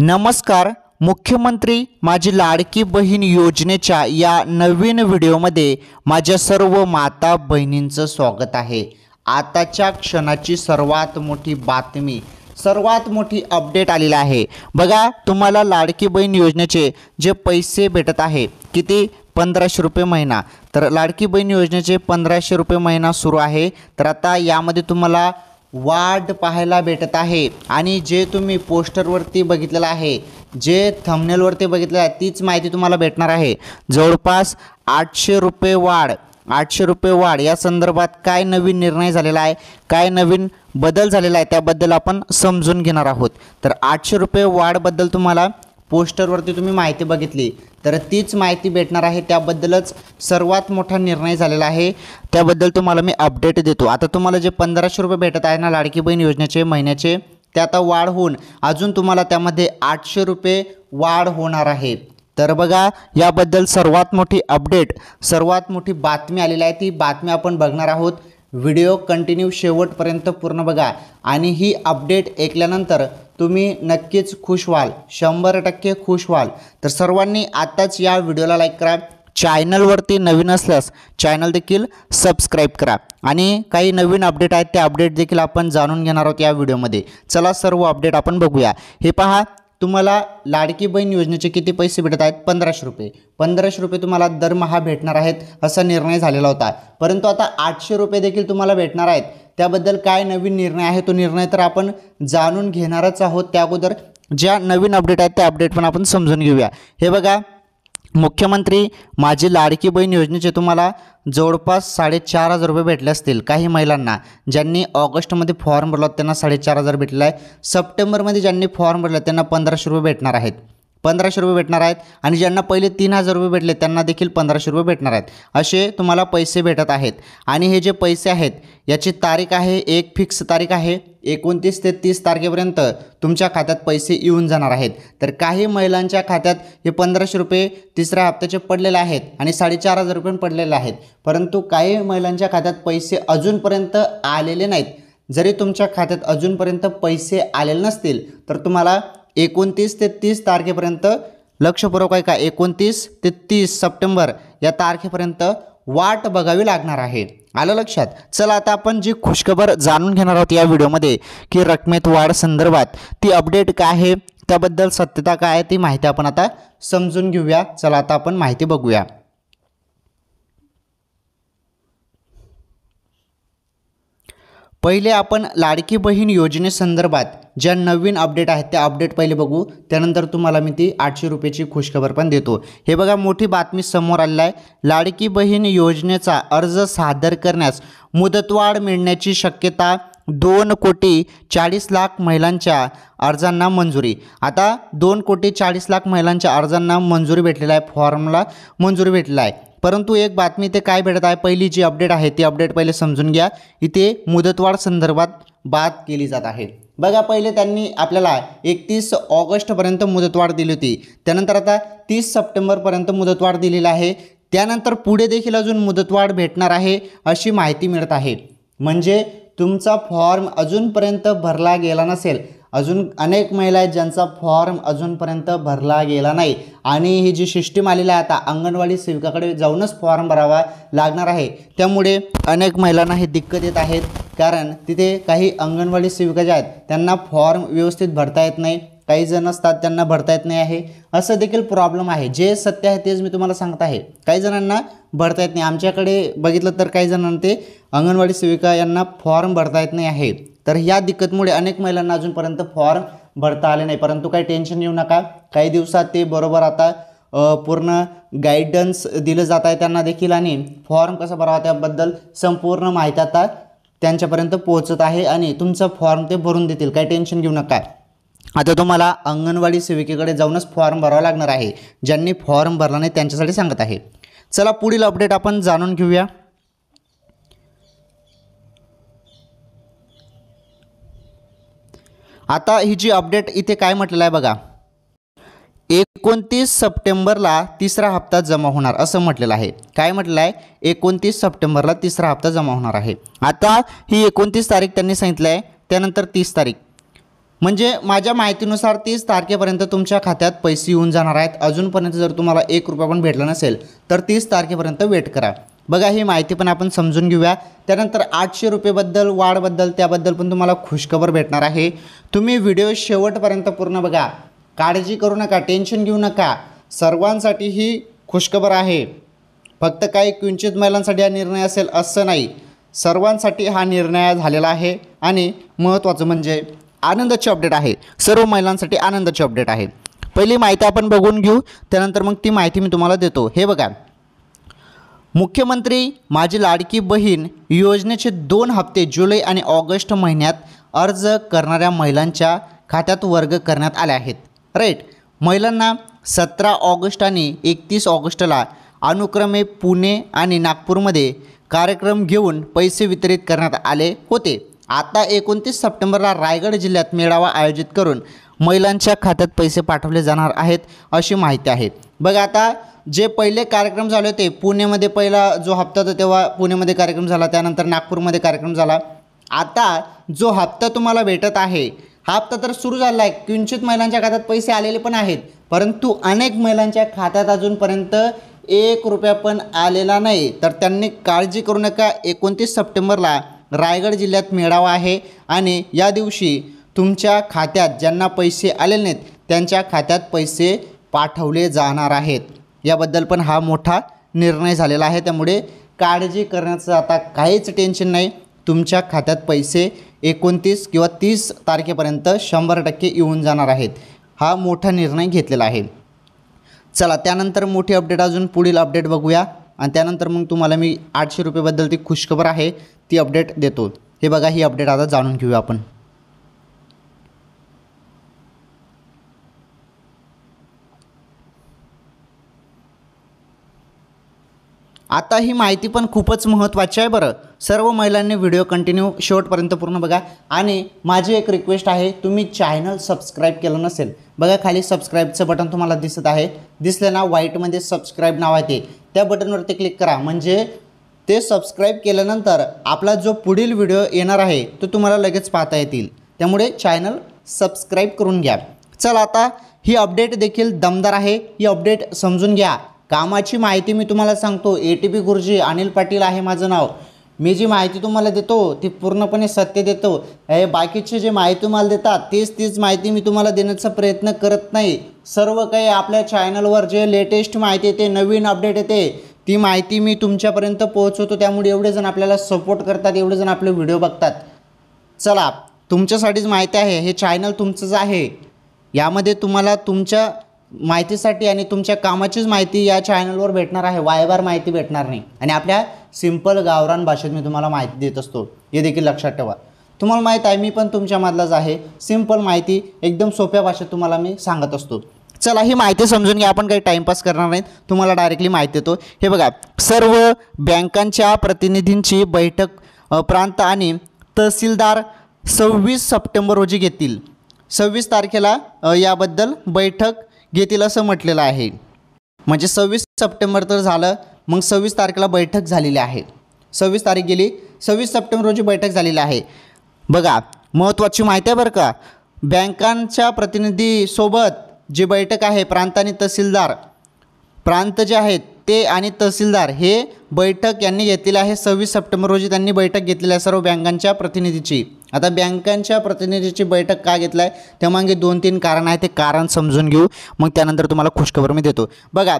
नमस्कार मुख्यमंत्री माझी लाडकी बहीण योजनेच्या या नवीन व्हिडिओमध्ये माझ्या सर्व माता बहिणींचं स्वागत आहे आताच्या क्षणाची सर्वात मोठी बातमी सर्वात मोठी अपडेट आलेला आहे बघा तुम्हाला लाडकी बहीण योजनेचे जे पैसे भेटत आहे किती पंधराशे रुपये महिना तर लाडकी बहीण योजनेचे पंधराशे रुपये महिना सुरू आहे तर आता यामध्ये तुम्हाला वाढ पाहायला भेटत आहे आणि जे तुम्ही पोस्टरवरती बघितलेलं आहे जे थमनेलवरती बघितलेलं आहे तीच माहिती तुम्हाला भेटणार आहे जवळपास आठशे रुपये वाढ आठशे रुपये वाढ या संदर्भात काय नवीन निर्णय झालेला आहे काय नवीन बदल झालेला आहे त्याबद्दल आपण समजून घेणार आहोत तर आठशे रुपये वाढबद्दल तुम्हाला पोस्टरवरती तुम्ही माहिती बघितली तर तीच माहिती भेटणार आहे त्याबद्दलच सर्वात मोठा निर्णय झालेला आहे त्याबद्दल तुम्हाला मी अपडेट देतो आता तुम्हाला जे पंधराशे रुपये भेटत आहे ना लाडकी बहीण योजनेचे महिन्याचे ते आता वाढ होऊन अजून तुम्हाला त्यामध्ये आठशे रुपये वाढ होणार आहे तर बघा याबद्दल सर्वात मोठी अपडेट सर्वात मोठी बातमी आलेली आहे ती बातमी आपण बघणार आहोत व्हिडिओ कंटिन्यू शेवटपर्यंत पूर्ण बघा आणि ही अपडेट ऐकल्यानंतर तुम्ही नक्कीच खुश व्हाल शंभर टक्के खुश व्हाल तर सर्वांनी आत्ताच या व्हिडिओला लाईक करा चॅनलवरती नवीन असल्यास चॅनल देखील सबस्क्राईब करा आणि काही नवीन अपडेट आहेत ते अपडेट देखील आपण जाणून घेणार आहोत या व्हिडिओमध्ये चला सर्व अपडेट आपण बघूया हे पहा तुम्हाला लाडकी बहीण योजनेचे किती पैसे भेटत आहेत पंधराशे रुपये पंधराशे रुपये तुम्हाला दरमहा भेटणार आहेत असा निर्णय झालेला होता परंतु आता आठशे रुपये देखील तुम्हाला भेटणार आहेत त्याबद्दल काय नवीन निर्णय आहे तो निर्णय तर आपण जाणून घेणारच आहोत त्या अगोदर ज्या नवीन अपडेट आहेत त्या अपडेट पण आपण समजून घेऊया हे बघा मुख्यमंत्री माझी लाडकी बहीण योजनेचे तुम्हाला जवळपास साडेचार हजार रुपये भेटले असतील काही महिलांना ज्यांनी ऑगस्टमध्ये फॉर्म भरला त्यांना साडेचार हजार भेटला आहे सप्टेंबरमध्ये ज्यांनी फॉर्म भरला त्यांना पंधराशे रुपये भेटणार आहेत पंधराशे रुपये भेटणार आहेत आणि ज्यांना पहिले तीन हजार रुपये भेटले त्यांना देखील पंधराशे रुपये भेटणार आहेत असे तुम्हाला पैसे भेटत आहेत आणि हे जे पैसे आहेत याची तारीख आहे एक फिक्स तारीख आहे एकोणतीस ते तीस तारखेपर्यंत तुमच्या खात्यात पैसे येऊन जाणार आहेत तर काही महिलांच्या खात्यात हे पंधराशे रुपये तिसऱ्या हप्त्याचे पडलेले आहेत आणि साडेचार हजार रुपये पडलेले आहेत परंतु काही महिलांच्या खात्यात पैसे अजूनपर्यंत आलेले नाहीत जरी तुमच्या खात्यात अजूनपर्यंत पैसे आलेले नसतील तर तुम्हाला एकोणतीस ते तीस तारखेपर्यंत लक्षपूर्वक आहे का एकोणतीस ते तीस सप्टेंबर या तारखेपर्यंत वाट बघावी लागणार आहे आलं लक्षात चला आता आपण जी खुशखबर जाणून घेणार आहोत या व्हिडिओमध्ये की रकमेत वाढ संदर्भात ती अपडेट काय आहे त्याबद्दल सत्यता काय आहे ती माहिती आपण आता समजून घेऊया चला आता आपण माहिती बघूया पहिले आपण लाडकी बहीण योजनेसंदर्भात ज्या नवीन अपडेट आहेत त्या अपडेट पहिले बघू त्यानंतर तुम्हाला मी ती आठशे रुपयाची खुशखबर पण देतो हे बघा मोठी बातमी समोर आलेलं आहे लाडकी बहीण योजनेचा अर्ज सादर करण्यास मुदतवाढ मिळण्याची शक्यता दोन कोटी चाळीस लाख महिलांच्या अर्जांना मंजुरी आता दोन कोटी चाळीस लाख महिलांच्या अर्जांना मंजुरी भेटलेला आहे फॉर्मला मंजुरी भेटलेला आहे परंतु एक बातमी इथे काय भेटत आहे पहिली जी अपडेट आहे ती अपडेट पहिले समजून घ्या इथे मुदतवाढ संदर्भात बात केली जात आहे बघा पहिले त्यांनी आपल्याला एकतीस ऑगस्टपर्यंत मुदतवाढ दिली होती त्यानंतर आता तीस सप्टेंबरपर्यंत मुदतवाढ दिलेली आहे त्यानंतर पुढे देखील अजून मुदतवाढ भेटणार आहे अशी माहिती मिळत आहे म्हणजे तुमचा फॉर्म अजूनपर्यंत भरला गेला नसेल अजून अनेक महिला आहेत ज्यांचा फॉर्म अजूनपर्यंत भरला गेला नाही आणि ही जी सिस्टीम आलेली आहे आता अंगणवाडी सेविकाकडे जाऊनच फॉर्म भरावा लागणार आहे त्यामुळे अनेक महिलांना हे दिक्कत येत आहेत कारण तिथे काही अंगणवाडी सेविका ज्या आहेत त्यांना फॉर्म व्यवस्थित भरता येत नाही काही जण असतात त्यांना भरता येत नाही आहे असं देखील प्रॉब्लेम आहे जे सत्य आहे तेच मी तुम्हाला सांगत आहे काही जणांना भरता येत नाही आमच्याकडे बघितलं तर काही जणांना ते अंगणवाडी सेविका यांना फॉर्म भरता येत नाही आहे तर या दिक्कतमुळे अनेक महिलांना अजूनपर्यंत फॉर्म भरता आले नाही परंतु काही टेन्शन येऊ नका काही दिवसात ते बरोबर आता पूर्ण गाईडन्स दिलं जात आहे त्यांना देखील आणि फॉर्म कसा भरावा त्याबद्दल संपूर्ण माहिती आता त्यांच्यापर्यंत पोहोचत आहे आणि तुमचं फॉर्म ते भरून देतील काही टेन्शन घेऊ नका आता तुम्हाला अंगणवाडी सेविकेकडे जाऊनच फॉर्म भरावा लागणार आहे ज्यांनी फॉर्म भरला नाही त्यांच्यासाठी सांगत आहे चला पुढील अपडेट आपण जाणून घेऊया आता ही जी अपडेट इथे काय म्हटलेलं आहे बघा एकोणतीस सप्टेंबरला तिसरा हप्ता जमा होणार असं म्हटलेलं आहे काय म्हटलं आहे एकोणतीस सप्टेंबरला तिसरा हप्ता जमा होणार आहे आता ही एकोणतीस तारीख त्यांनी सांगितलं आहे त्यानंतर तीस तारीख म्हणजे माझ्या माहितीनुसार तीस तारखेपर्यंत तुमच्या खात्यात पैसे येऊन जाणार आहेत अजूनपर्यंत जर तुम्हाला एक रुपया पण भेटला नसेल तर तीस तारखेपर्यंत वेट करा बघा ही माहिती पण आपण समजून घेऊया त्यानंतर आठशे रुपयेबद्दल वाढबद्दल त्याबद्दल पण तुम्हाला खुशखबर भेटणार आहे तुम्ही व्हिडिओ शेवटपर्यंत पूर्ण बघा काळजी करू नका टेन्शन घेऊ नका सर्वांसाठी ही खुशखबर आहे फक्त काही किंचित महिलांसाठी हा निर्णय असेल असं नाही सर्वांसाठी हा निर्णय झालेला आहे आणि महत्त्वाचं म्हणजे आनंदाची अपडेट आहे सर्व महिलांसाठी आनंदाची अपडेट आहे पहिली माहिती आपण बघून घेऊ त्यानंतर मग ती माहिती मी तुम्हाला देतो हे बघा मुख्यमंत्री माझी लाडकी बहीण योजनेचे दोन हप्ते जुलै आणि ऑगस्ट महिन्यात अर्ज करणाऱ्या महिलांच्या खात्यात वर्ग करण्यात आले आहेत राईट महिलांना सतरा ऑगस्ट आणि एकतीस ऑगस्टला अनुक्रमे पुणे आणि नागपूरमध्ये कार्यक्रम घेऊन पैसे वितरित करण्यात आले होते आता एकोणतीस सप्टेंबरला रायगड जिल्ह्यात मेळावा आयोजित करून महिलांच्या खात्यात पैसे पाठवले जाणार आहेत अशी माहिती आहे बघ आता जे पहिले कार्यक्रम झाले होते पुणेमध्ये पहिला जो हप्ता होता तेव्हा पुणेमध्ये कार्यक्रम झाला त्यानंतर नागपूरमध्ये कार्यक्रम झाला आता जो हप्ता तुम्हाला भेटत आहे हा हप्ता तर सुरू झाला आहे किंचित महिलांच्या खात्यात पैसे आलेले पण आहेत परंतु अनेक महिलांच्या खात्यात अजूनपर्यंत एक रुपया पण आलेला नाही तर त्यांनी काळजी करू नका एकोणतीस सप्टेंबरला रायगड जिल्ह्यात मेळावा आहे आणि या दिवशी तुमच्या खात्यात ज्यांना पैसे आलेले नाहीत त्यांच्या खात्यात पैसे पाठवले जाणार आहेत याबद्दल पण हा मोठा निर्णय झालेला आहे त्यामुळे काळजी करण्याचं आता काहीच टेन्शन नाही तुमच्या खात्यात पैसे एकोणतीस किंवा तीस तारखेपर्यंत शंभर टक्के येऊन जाणार आहेत हा मोठा निर्णय घेतलेला आहे चला त्यानंतर मोठी अपडेट अजून पुढील अपडेट बघूया आणि त्यानंतर मग तुम्हाला मी आठशे रुपयेबद्दल ती खुशखबर आहे ती अपडेट देतो हे बघा ही अपडेट आता जाणून घेऊया आपण आता ही माहिती पण खूपच महत्त्वाची आहे बरं सर्व महिलांनी व्हिडिओ कंटिन्यू शेवटपर्यंत पूर्ण बघा आणि माझी एक रिक्वेस्ट आहे तुम्ही चॅनल सबस्क्राईब केलं नसेल बघा खाली सबस्क्राईबचं बटन तुम्हाला दिसत आहे दिसलं ना व्हाईटमध्ये सबस्क्राईब नाव आहे ते त्या बटनवरती क्लिक करा म्हणजे ते सबस्क्राईब केल्यानंतर आपला जो पुढील व्हिडिओ येणार आहे तो तुम्हाला लगेच पाहता येतील त्यामुळे चॅनल सबस्क्राईब करून घ्या चल आता ही अपडेट देखील दमदार आहे ही अपडेट समजून घ्या कामाची माहिती मी तुम्हाला सांगतो ए टी पी गुरुजी अनिल पाटील आहे माझं नाव मी जी माहिती तुम्हाला देतो ती पूर्णपणे सत्य देतो हे बाकीचे जे माहिती तुम्हाला देतात तीच तीच माहिती मी तुम्हाला देण्याचा प्रयत्न करत नाही सर्व काही आपल्या चॅनलवर जे लेटेस्ट माहिती येते नवीन अपडेट येते ती माहिती मी तुमच्यापर्यंत पोहोचवतो त्यामुळे एवढे जण आपल्याला सपोर्ट करतात एवढे जण आपले व्हिडिओ बघतात चला तुमच्यासाठीच माहिती आहे हे चॅनल तुमचंच आहे यामध्ये तुम्हाला तुमच्या माहितीसाठी आणि तुमच्या कामाचीच माहिती या चॅनलवर भेटणार आहे वायवार माहिती भेटणार नाही आणि आपल्या सिंपल गावरान भाषेत मी तुम्हाला माहिती देत असतो हे देखील लक्षात ठेवा तुम्हाला माहीत आहे मी पण तुमच्यामधलाच आहे सिंपल माहिती एकदम सोप्या भाषेत तुम्हाला मी सांगत असतो चला ही माहिती समजून घ्या आपण काही टाईमपास करणार नाही तुम्हाला डायरेक्टली माहिती देतो हे बघा सर्व बँकांच्या प्रतिनिधींची बैठक प्रांत आणि तहसीलदार सव्वीस सप्टेंबर रोजी घेतील सव्वीस तारखेला याबद्दल बैठक घेतील असं म्हटलेलं आहे म्हणजे सव्वीस सप्टेंबर तर झालं मग सव्वीस तारखेला बैठक झालेली आहे सव्वीस तारीख गेली सव्वीस सप्टेंबर रोजी बैठक झालेली आहे बघा महत्त्वाची माहिती आहे बरं का बँकांच्या प्रतिनिधीसोबत जी बैठक आहे प्रांत आणि तहसीलदार प्रांत जे आहेत ते आणि तहसीलदार हे बैठक यांनी घेतलेली आहे सव्वीस सप्टेंबर रोजी त्यांनी बैठक घेतलेली आहे सर्व बँकांच्या प्रतिनिधीची आता बँकांच्या प्रतिनिधीची बैठक का घेतला आहे त्यामागे दोन तीन कारण आहे ते कारण समजून घेऊ मग त्यानंतर तुम्हाला खुशखबर मी देतो बघा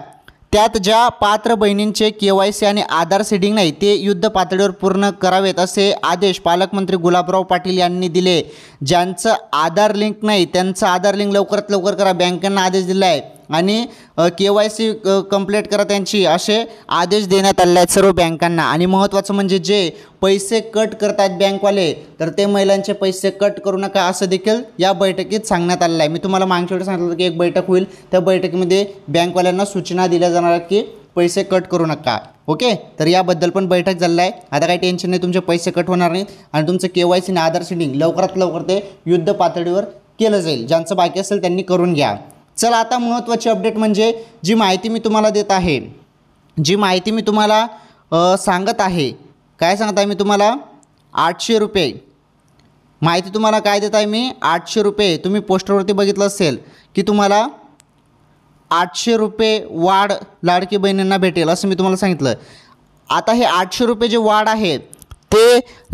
त्यात ज्या पात्र बहिणींचे के वाय सी आणि आधार सीडिंग नाही ते युद्ध पातळीवर पूर्ण करावेत असे आदेश पालकमंत्री गुलाबराव पाटील यांनी दिले ज्यांचं आधार लिंक नाही त्यांचं आधार लिंक लवकरात लवकर करा बँकांना आदेश दिला आहे आणि के वाय सी कंप्लीट करा त्यांची असे आदेश देण्यात आले आहेत सर्व बँकांना आणि महत्त्वाचं म्हणजे जे पैसे कट करत आहेत बँकवाले तर ते महिलांचे पैसे कट करू नका असं देखील या बैठकीत सांगण्यात आलेलं आहे मी तुम्हाला मागच्या वेळी सांगितलं की एक बैठक होईल त्या बैठकीमध्ये बँकवाल्यांना सूचना दिल्या जाणार की पैसे कट करू नका ओके तर याबद्दल पण बैठक झालेला आहे आता काही टेन्शन नाही तुमचे पैसे कट होणार नाहीत आणि तुमचं के वाय सी आणि आधार सिडिंग लवकरात लवकर ते युद्ध पातळीवर केलं जाईल ज्यांचं बाकी असेल त्यांनी करून घ्या चला आता महत्त्वाची अपडेट म्हणजे जी माहिती मी तुम्हाला देत आहे जी माहिती मी तुम्हाला सांगत आहे काय सांगत आहे मी तुम्हाला आठशे रुपये माहिती तुम्हाला काय देत आहे मी आठशे रुपये तुम्ही पोस्टरवरती बघितलं असेल की तुम्हाला आठशे रुपये वाढ लाडकी बहिणींना भेटेल असं मी तुम्हाला सांगितलं आता हे आठशे रुपये जे वाढ आहे ते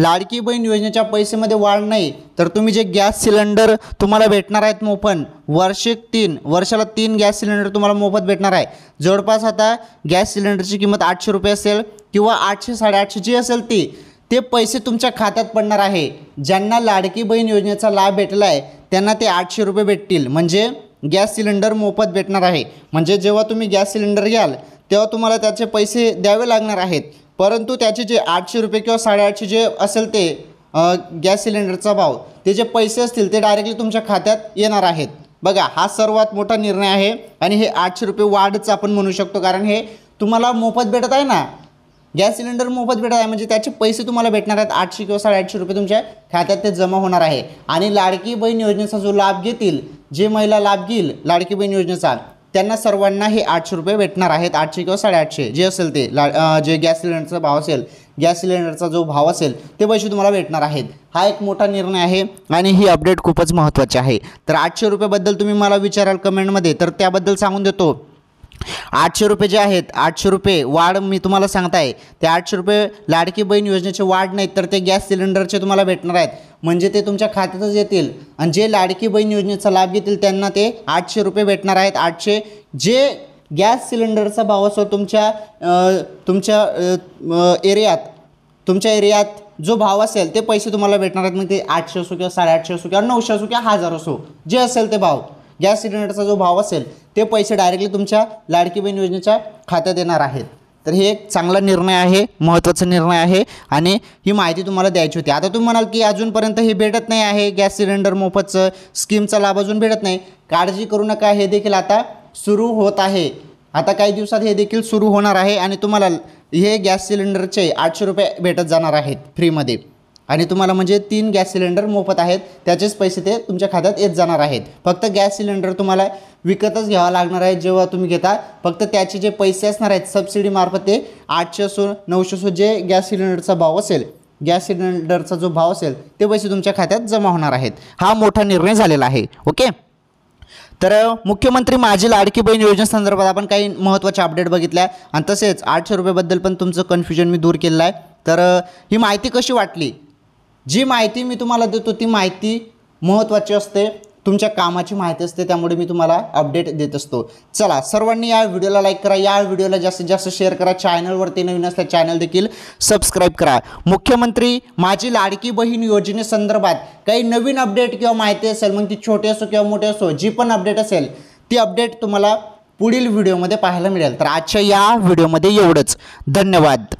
लाडकी बहीण योजनेच्या पैसेमध्ये वाढ नाही तर तुम्ही जे गॅस सिलेंडर तुम्हाला भेटणार आहेत मोफत वार्षिक तीन वर्षाला तीन गॅस सिलेंडर तुम्हाला मोफत भेटणार आहे जवळपास आता गॅस सिलेंडरची किंमत आठशे रुपये असेल किंवा आठशे साडेआठशे जी असेल ती ते पैसे तुमच्या खात्यात पडणार आहे ज्यांना लाडकी बहीण योजनेचा लाभ भेटला आहे त्यांना ते आठशे रुपये भेटतील म्हणजे गॅस सिलेंडर मोफत भेटणार आहे म्हणजे जेव्हा तुम्ही गॅस सिलेंडर घ्याल तेव्हा तुम्हाला त्याचे पैसे द्यावे लागणार आहेत परंतु त्याचे जे आठशे रुपये किंवा साडेआठशे जे असेल ते गॅस सिलेंडरचा भाव ते जे पैसे असतील ते डायरेक्टली तुमच्या खात्यात येणार आहेत बघा हा सर्वात मोठा निर्णय आहे आणि हे आठशे रुपये वाढच आपण म्हणू शकतो कारण हे तुम्हाला मोफत भेटत आहे ना गॅस सिलेंडर मोफत भेटत आहे म्हणजे त्याचे पैसे तुम्हाला भेटणार आहेत आठशे किंवा साडेआठशे रुपये तुमच्या खात्यात ते जमा होणार आहे आणि लाडकी बहीण योजनेचा जो लाभ घेतील जे महिला लाभ घेईल लाडकी बहीण योजनेचा त्यांना सर्वांना हे आठशे रुपये भेटणार आहेत आठशे किंवा साडेआठशे जे असेल ते ला जे गॅस सिलेंडरचा भाव असेल गॅस सिलेंडरचा जो भाव असेल ते पैसे तुम्हाला भेटणार आहेत हा एक मोठा निर्णय आहे आणि ही अपडेट खूपच महत्त्वाची आहे तर आठशे रुपयाबद्दल तुम्ही मला विचाराल कमेंटमध्ये तर त्याबद्दल सांगून देतो आठशे रुपये जे आहेत आठशे रुपये वाढ मी तुम्हाला सांगताय ते आठशे रुपये लाडकी बहीण योजनेचे वाढ नाहीत तर ते गॅस सिलेंडरचे तुम्हाला भेटणार आहेत म्हणजे ते तुमच्या खात्यातच येतील आणि जे लाडकी बहीण योजनेचा लाभ घेतील त्यांना ते आठशे रुपये भेटणार आहेत आठशे जे गॅस सिलेंडरचा भाव असो तुमच्या तुमच्या एरियात तुमच्या एरियात जो भाव असेल ते पैसे तुम्हाला भेटणार आहेत मग ते आठशे असो किंवा साडेआठशे असो किंवा नऊशे असो किंवा हजार असो जे असेल ते भाव गॅस सिलेंडरचा जो भाव असेल ते पैसे डायरेक्टली तुमच्या लाडकी बहीण योजनेच्या खात्यात येणार आहेत तर हे एक चांगला निर्णय आहे महत्त्वाचा निर्णय आहे आणि ही माहिती तुम्हाला द्यायची होती आता तुम्ही म्हणाल की अजूनपर्यंत हे भेटत नाही आहे गॅस सिलेंडर मोफतचं स्कीमचा लाभ अजून भेटत नाही काळजी करू नका हे देखील आता सुरू होत आहे आता काही दिवसात हे देखील सुरू होणार आहे आणि तुम्हाला हे गॅस सिलेंडरचे आठशे रुपये भेटत जाणार आहेत फ्रीमध्ये आणि तुम्हाला म्हणजे तीन गॅस सिलेंडर मोफत आहेत त्याचेच पैसे ते तुमच्या खात्यात येत जाणार आहेत फक्त गॅस सिलेंडर तुम्हाला विकतच घ्यावा लागणार आहे जेव्हा तुम्ही घेता फक्त त्याचे जे पैसे असणार आहेत सबसिडीमार्फत ते आठशे असो नऊशे असो जे गॅस सिलेंडरचा भाव असेल गॅस सिलेंडरचा जो भाव असेल ते पैसे तुमच्या खात्यात जमा होणार आहेत हा मोठा निर्णय झालेला आहे ओके तर मुख्यमंत्री माझी लाडकी बहीण योजनेसंदर्भात आपण काही महत्त्वाच्या अपडेट बघितल्या आणि तसेच आठशे रुपयेबद्दल पण तुमचं कन्फ्युजन मी दूर केलेलं आहे तर ही माहिती कशी वाटली जी माहिती मी तुम्हाला देतो ती माहिती महत्त्वाची असते तुमच्या कामाची माहिती असते त्यामुळे मी तुम्हाला अपडेट देत असतो चला सर्वांनी या व्हिडिओला लाईक करा या व्हिडिओला जास्तीत जास्त शेअर करा चॅनलवरती नवीन असल्या चॅनल देखील सबस्क्राईब करा मुख्यमंत्री माझी लाडकी बहीण योजनेसंदर्भात काही नवीन अपडेट किंवा माहिती असेल मग ती छोटी असो किंवा मोठी असो जी पण अपडेट असेल ती अपडेट तुम्हाला पुढील व्हिडिओमध्ये पाहायला मिळेल तर आजच्या या व्हिडिओमध्ये एवढंच धन्यवाद